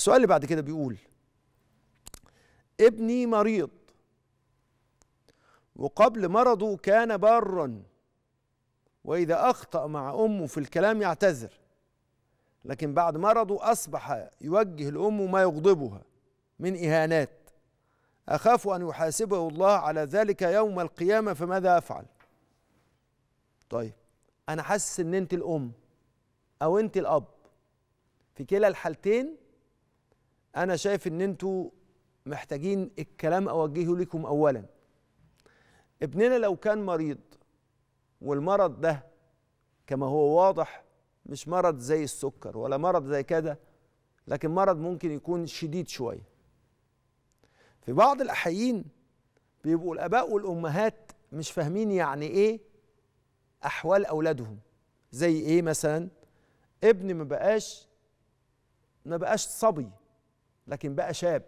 السؤال اللي بعد كده بيقول ابني مريض وقبل مرضه كان بارا واذا اخطا مع امه في الكلام يعتذر لكن بعد مرضه اصبح يوجه لامه ما يغضبها من اهانات اخاف ان يحاسبه الله على ذلك يوم القيامه فماذا افعل طيب انا حاسس ان انت الام او انت الاب في كلا الحالتين انا شايف ان انتوا محتاجين الكلام اوجهه لكم اولا ابننا لو كان مريض والمرض ده كما هو واضح مش مرض زي السكر ولا مرض زي كده لكن مرض ممكن يكون شديد شويه في بعض الاحيين بيبقوا الاباء والامهات مش فاهمين يعني ايه احوال اولادهم زي ايه مثلا ابن ما بقاش ما بقاش صبي لكن بقى شاب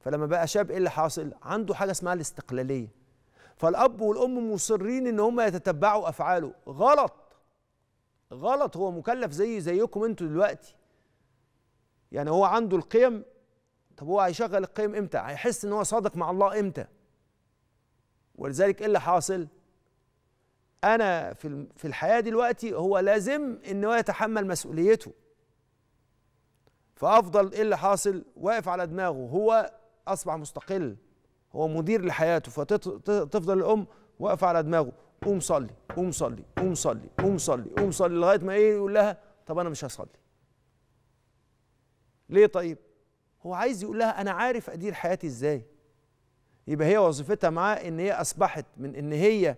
فلما بقى شاب ايه اللي حاصل عنده حاجه اسمها الاستقلاليه فالاب والام مصرين ان هم يتتبعوا افعاله غلط غلط هو مكلف زي زيكم انتوا دلوقتي يعني هو عنده القيم طب هو هيشغل القيم امتى هيحس ان هو صادق مع الله امتى ولذلك ايه اللي حاصل انا في في الحياه دلوقتي هو لازم ان هو يتحمل مسؤوليته فافضل ايه اللي حاصل واقف على دماغه هو اصبح مستقل هو مدير لحياته فتفضل الام واقفه على دماغه قوم صلي قوم صلي قوم صلي قوم صلي قوم صلي لغايه ما ايه يقول لها طب انا مش هصلي ليه طيب هو عايز يقول لها انا عارف ادير حياتي ازاي يبقى هي وظيفتها معاه ان هي اصبحت من ان هي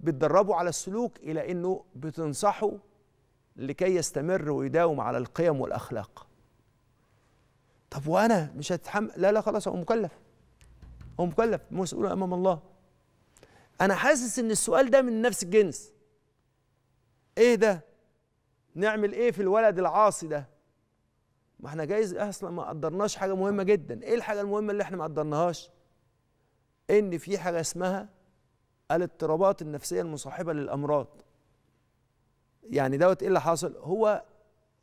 بتدربه على السلوك الى انه بتنصحه لكي يستمر ويداوم على القيم والاخلاق طب وانا مش هتحمل لا لا خلاص هو مكلف هو مكلف مسؤول امام الله انا حاسس ان السؤال ده من نفس الجنس ايه ده نعمل ايه في الولد العاصي ده ما احنا جايز اصلا ما قدرناش حاجه مهمه جدا ايه الحاجه المهمه اللي احنا ما قدرناهاش ان في حاجه اسمها الاضطرابات النفسيه المصاحبه للامراض يعني دوت ايه اللي حاصل هو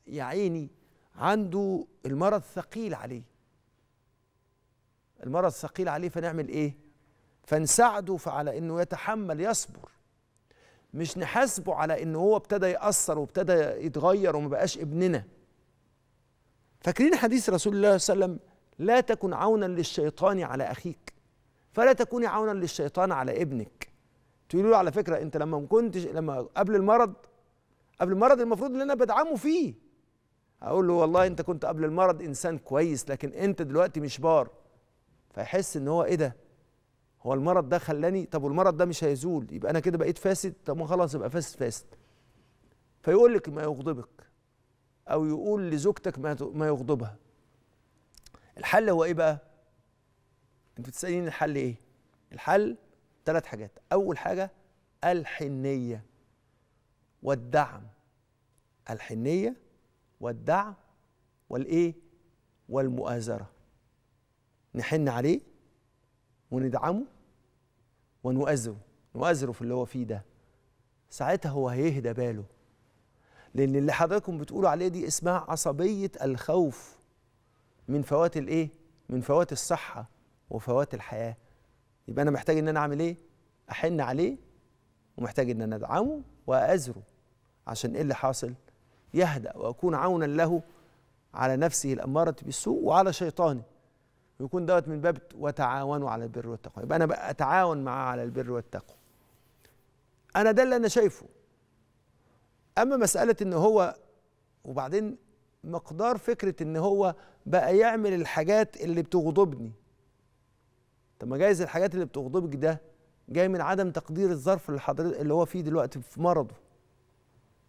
يا عيني عنده المرض ثقيل عليه المرض ثقيل عليه فنعمل ايه فنساعده على انه يتحمل يصبر مش نحاسبه على ان هو ابتدى ياثر وابتدى يتغير وما بقاش ابننا فاكرين حديث رسول الله صلى الله عليه وسلم لا تكن عونا للشيطان على اخيك فلا تكوني عونا للشيطان على ابنك تقولي له على فكره انت لما ما كنتش لما قبل المرض قبل المرض المفروض ان انا بدعمه فيه اقول له والله انت كنت قبل المرض انسان كويس لكن انت دلوقتي مش بار فيحس ان هو ايه ده هو المرض ده خلاني طب والمرض ده مش هيزول يبقى انا كده بقيت فاسد طب ما خلاص يبقى فاسد فاسد فيقول لك ما يغضبك او يقول لزوجتك ما ما يغضبها الحل هو ايه بقى انت بتسالين الحل ايه الحل ثلاث حاجات اول حاجه الحنيه والدعم الحنيه والدع والايه والمؤازره نحن عليه وندعمه ونؤازره نؤازره في اللي هو فيه ده ساعتها هو هيهدى باله لان اللي حضراتكم بتقولوا عليه دي اسمها عصبيه الخوف من فوات الايه من فوات الصحه وفوات الحياه يبقى انا محتاج ان انا اعمل ايه احن عليه ومحتاج ان انا ادعمه واازره عشان ايه اللي حاصل يهدأ وأكون عونا له على نفسه الأمارة بالسوء وعلى شيطانه ويكون دوت من باب وتعاونوا على البر والتقوى يبقى أنا بقى أتعاون معاه على البر والتقوى أنا ده اللي أنا شايفه أما مسألة إن هو وبعدين مقدار فكرة إن هو بقى يعمل الحاجات اللي بتغضبني طب ما جايز الحاجات اللي بتغضبك ده جاي من عدم تقدير الظرف اللي حضرتك اللي هو فيه دلوقتي في مرضه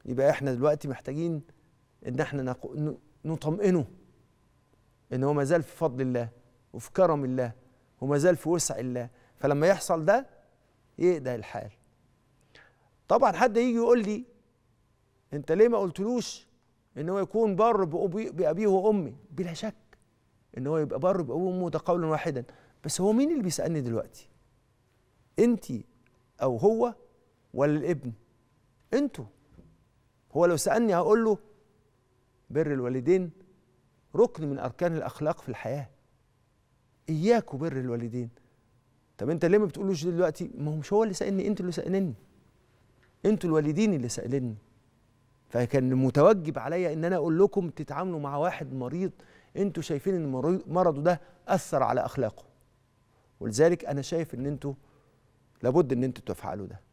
يبقى احنا دلوقتي محتاجين ان احنا نطمئنه ان هو مازال في فضل الله وفي كرم الله وما زال في وسع الله فلما يحصل ده إيه الحال طبعا حد يجي يقول لي انت ليه ما قلتلوش ان هو يكون بر بابيه وامي بلا شك ان هو يبقى بر بابوه وامه ده قولا واحدا بس هو مين اللي بيسالني دلوقتي انت او هو ولا الابن انتوا هو لو سألني هقول له بر الوالدين ركن من أركان الأخلاق في الحياة إياك وبر الوالدين طب أنت ليه ما بتقولوش دلوقتي ما هو مش هو اللي سألني أنتوا اللي سألني أنتوا الوالدين اللي سألني فكان متوجب عليا ان انا اقول لكم تتعاملوا مع واحد مريض انتوا شايفين ان مرضه ده اثر على اخلاقه ولذلك انا شايف ان انتوا لابد ان انتوا تفعلوا ده